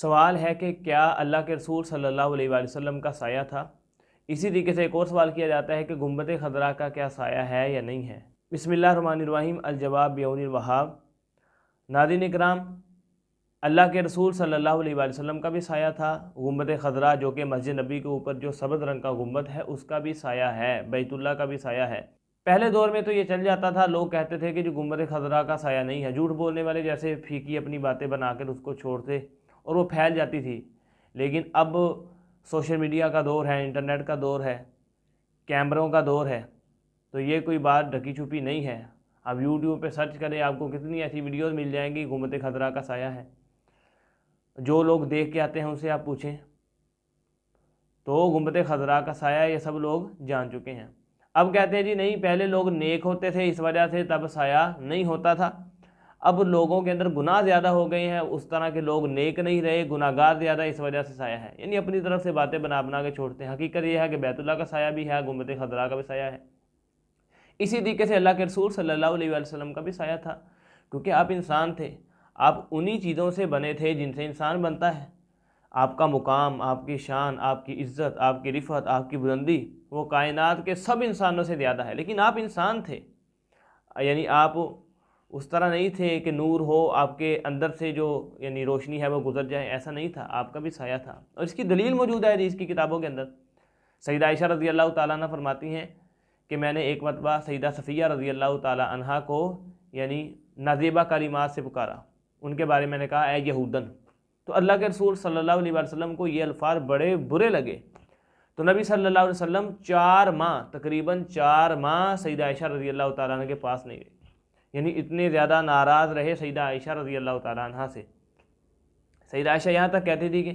सवाल है कि क्या अल्लाह के रसूल सल्लल्लाहु अलैहि वसल्लम का साया था इसी तरीके से एक और सवाल किया जाता है कि गुम्बद खजरा का क्या साया है या नहीं है बसमीम अलजवाब यौन वहाब नादिन कराम अल्लाह के रसूल सल्लल्लाहु अलैहि वसल्लम का भी साया था गुम्बद खजरा जो कि मस्जिद नबी के ऊपर जो सबद रंग का गुम्बद है उसका भी साया है बैतुल्ला का भी साया है पहले दौर में तो ये चल जाता था लोग कहते थे कि जो गुम्बद खजरा का साया नहीं है झूठ बोलने वाले जैसे फीकी अपनी बातें बनाकर उसको छोड़ते और वो फैल जाती थी लेकिन अब सोशल मीडिया का दौर है इंटरनेट का दौर है कैमरों का दौर है तो ये कोई बात ढकी छुपी नहीं है आप यूट्यूब पे सर्च करें आपको कितनी ऐसी वीडियोस मिल जाएंगी घूमते खतरा का साया है जो लोग देख के आते हैं उनसे आप पूछें तो घूमते खतरा का साया ये सब लोग जान चुके हैं अब कहते हैं जी नहीं पहले लोग नेक होते थे इस वजह से तब साया नहीं होता था अब लोगों के अंदर गुनाह ज़्यादा हो गए हैं उस तरह के लोग नेक नहीं रहे गुनागार ज़्यादा इस वजह से साया है यानी अपनी तरफ से बातें बना बना के छोड़ते हैं हकीकत यह है कि बैतुल्ला का साया भी है गुमत खदरा का भी साया है इसी तरीके से अल्लाह के रसूल सल्लल्लाहु अलैहि वसल्लम का भी साया था क्योंकि आप इंसान थे आप उन्हीं चीज़ों से बने थे जिनसे इंसान बनता है आपका मुकाम आपकी शान आपकी इज्जत आपकी रिफत आपकी बुलंदी वो कायनात के सब इंसानों से ज़्यादा है लेकिन आप इंसान थे यानी आप उस तरह नहीं थे कि नूर हो आपके अंदर से जो यानी रोशनी है वो गुजर जाए ऐसा नहीं था आपका भी साया था और इसकी दलील मौजूद है इसकी किताबों के अंदर सईद आयशा रज़ी अल्लाह ताली फरमाती हैं कि मैंने एक मरतबा सईदा सफ़िया रज़ी अल्लाह तहा को यानी नाजेबा कलीमात से पुकारा उनके बारे में मैंने कहा ए यहूदन तो अल्लाह के रसूल सल्लल्लाहु अलैहि वसल्लम को ये अल्फाज बड़े बुरे लगे तो नबी सल्लल्लाहु अलैहि वसल्लम चार माह तकरीबन चार माह सईदा आयशा रज़ी अल्लाह तला के पास नहीं गई यानी इतने ज़्यादा नाराज़ रहे सईदा आयशा रज़ी अल्लाह तह से सईदा आयशा यहाँ तक कहती थी कि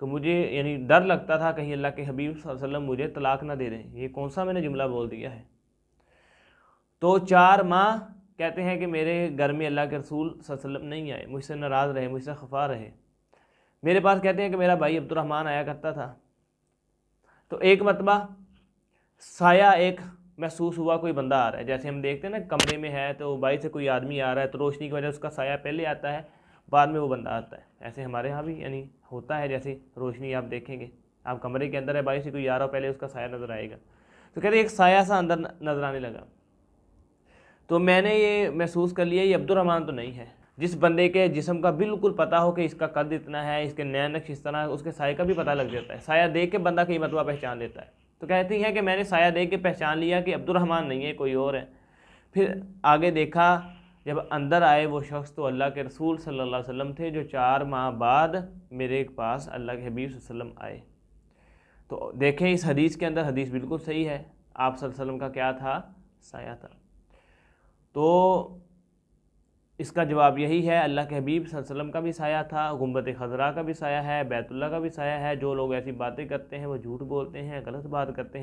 कि मुझे यानी डर लगता था कहीं अल्लाह के हबीब वसल्लम मुझे तलाक ना दे दें ये कौन सा मैंने जुमला बोल दिया है तो चार माह कहते हैं कि मेरे घर में अल्लाह के रसूल वसल्लम नहीं आए मुझसे नाराज़ रहे मुझसे खफा रहे मेरे पास कहते हैं कि मेरा भाई अब्दुलरहमान आया करता था तो एक मतबा साया एक महसूस हुआ कोई बंदा आ रहा है जैसे हम देखते हैं ना कमरे में है तो बाई से कोई आदमी आ रहा है तो रोशनी की वजह उसका साया पहले आता है बाद में वो बंदा आता है ऐसे हमारे यहाँ भी यानी होता है जैसे रोशनी आप देखेंगे आप कमरे के अंदर है बाई से कोई आ रहा हो पहले उसका साया नज़र आएगा तो कह एक साया सा अंदर नज़र आने लगा तो मैंने ये महसूस कर लिया ये अब्दुलरहमान तो नहीं है जिस बंदे के जिसम का बिल्कुल पता हो कि इसका कद इतना है इसके नया नक्श इस तरह उसके साय का भी पता लग जाता है साया देख के बंदा कई मतलब पहचान लेता है तो कहती हैं कि मैंने साया देख के पहचान लिया कि अब्दुलरहमान नहीं है कोई और है फिर आगे देखा जब अंदर आए वो शख्स तो अल्लाह के रसूल सल्लल्लाहु अलैहि वसल्लम थे जो चार माह बाद मेरे पास अल्लाह के हबीब वसल्लम आए तो देखें इस हदीस के अंदर हदीस बिल्कुल सही है आप वसल्लम का क्या था साया था तो इसका जवाब यही है अल्लाह के हबीब वसल्लम का भी साया था गुम्बत खजरा का भी साया है बैतुल्ला का भी साया है जो लोग ऐसी बातें करते हैं वो झूठ बोलते हैं गलत बात करते हैं